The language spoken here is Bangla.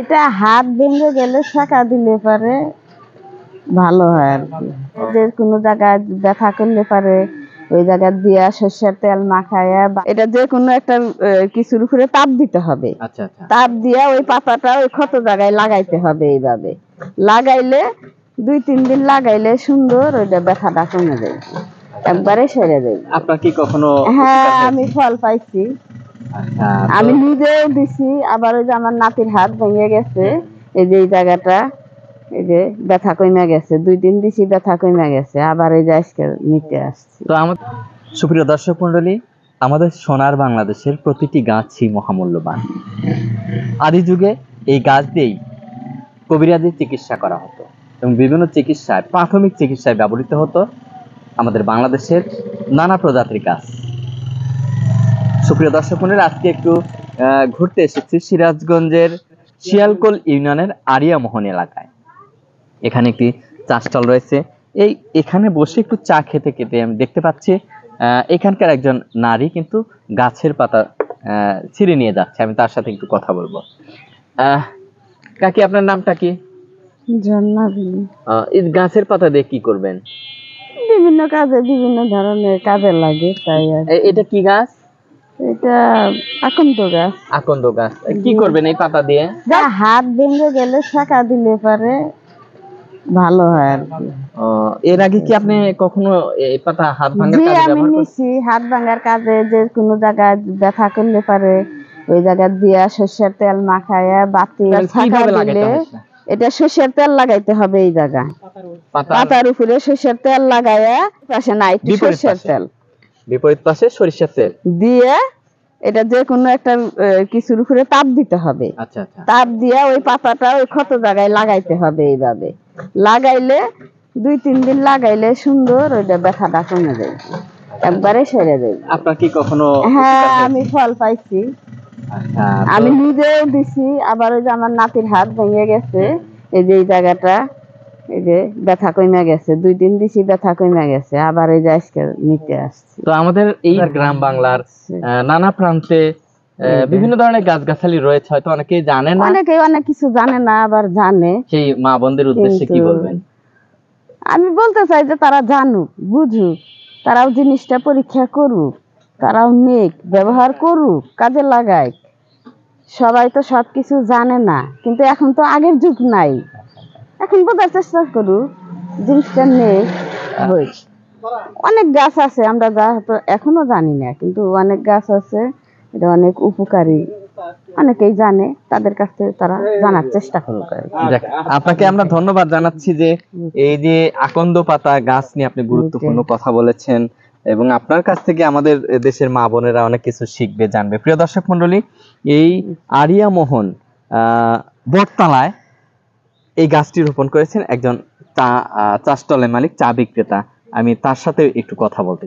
ওইটা হাত ভেঙে গেলে শাঁকা দিলে পারে ভালো হয় আর কি আচ্ছা। যে কোনো জায়গায় ব্যথা করলে পারে ওই জায়গা দিয়া সর্ষের তেল মাখাইয়া এটা যে কোনো একটা কিছুর উপরে তাপ দিতে হবে আচ্ছা, আচ্ছা। তাপ দিয়া ওই পাতাটা ওই ক্ষত জায়গায় লাগাইতে হবে এইভাবে লাগাইলে দুই তিন দিন লাগাইলে সুন্দর ওইটা ব্যথাটা কমে যায় একবারে সেরে যায় আপনার কি কখনো হ্যাঁ আমি ফল পাইছি আচ্ছা। আমি নিজেও দিছি আবার ওই যে আমার নাতির হাত ভেঙে গেছে এই যে এই জায়গাটা এই যে ব্যথা কমে গেছে দুই দিন দিছি ব্যথা কমে গেছে আবার এই যে আজকে নিতে আসছি তো আমার সুপ্রিয় দর্শক মন্ডলী আমাদের সোনার বাংলাদেশের প্রতিটি গাছই মহামূল্যবান আদি যুগে এই গাছ দিয়েই কবিরাজের চিকিৎসা করা হতো এবং বিভিন্ন চিকিৎসায় প্রাথমিক চিকিৎসায় ব্যবহৃত হতো আমাদের বাংলাদেশের নানা প্রজাতির গাছ সুপ্রিয় দর্শক মন্ডলী আজকে একটু ঘুরতে এসেছি সিরাজগঞ্জের শিয়ালকোল ইউনিয়নের আরিয়ামোহন এলাকায় এখানে একটি চা রয়েছে এই এখানে বসে একটু চা খেতে খেতে আমি দেখতে পাচ্ছি এখানকার একজন নারী কিন্তু গাছের পাতা ছিঁড়ে নিয়ে যাচ্ছে আমি তার সাথে একটু কথা বলবো কাকি আপনার নামটা কি গাছের পাতা দিয়ে কি করবেন বিভিন্ন কাজে বিভিন্ন ধরনের কাজে লাগে তাই এটা কি গাছ কি করবেন এই পাতা দিয়ে হাত ভেঙে গেলে শাখা দিলে পারে ভালো হয় এর আগে কি আপনি কখনো হাত হাত ভাঙার কাজে যে কোনো জায়গায় ব্যথা করলে পারে ওই জায়গা দিয়া সরষের তেল মাখাইয়া বাতি এটা শস্যের তেল লাগাইতে হবে এই জায়গায় পাতার উপরে শস্যের তেল লাগায়া পাশে নাই শস্যের তেল বিপরীত পাশে সরিষার তেল দিয়ে এটা যে কোনো একটা কিছুর উপরে তাপ দিতে হবে আচ্ছা, আচ্ছা। তাপ দিয়ে ওই পাতাটা ওই ক্ষত জায়গায় লাগাইতে হবে এইভাবে লাগাইলে দুই তিন দিন লাগাইলে সুন্দর ওইটা ব্যথাটা কমে যায় একবারে সেরে যায় আপনার কি কখনো হ্যাঁ আমি ফল পাইছি আচ্ছা, আমি নিজেও দিছি আবার ওই যে আমার নাতির হাত ভেঙে গেছে এই যে এই জায়গাটা এই যে ব্যথা কমে গেছে দুই দিন দিছি ব্যথা কমে গেছে আবার এই যে আজকে নিতে আসছি তো আমাদের এই হ্যাঁ। গ্রাম বাংলার নানা প্রান্তে বিভিন্ন ধরনের গাছ গাছালি রয়েছে হয়তো অনেকে জানে না অনেকে অনেক কিছু জানে না আবার জানে সেই মা বন্ধের উদ্দেশ্যে কি বলবেন আমি বলতে চাই যে তারা জানুক বুঝুক তারাও জিনিসটা পরীক্ষা করুক তারাও নেক ব্যবহার করুক কাজে লাগায় সবাই তো সব কিছু জানে না কিন্তু এখন তো আগের যুগ নাই এখন বোঝার চেষ্টা করু জিনিসটা নেই অনেক গাছ আছে আমরা যা এখনো জানি না কিন্তু অনেক গাছ আছে এটা অনেক উপকারী অনেকেই জানে তাদের কাছ থেকে তারা জানার চেষ্টা করুক আপনাকে আমরা ধন্যবাদ জানাচ্ছি যে এই যে আকন্দ পাতা গাছ নিয়ে আপনি গুরুত্বপূর্ণ কথা বলেছেন এবং আপনার কাছ থেকে আমাদের দেশের মা বোনেরা অনেক কিছু শিখবে জানবে প্রিয় দর্শক মন্ডলী এই আরিয়া মোহন আহ বটতলায় এই গাছটি রোপণ করেছেন একজন চা চাষ মালিক চা বিক্রেতা আমি তার সাথে একটু কথা বলতে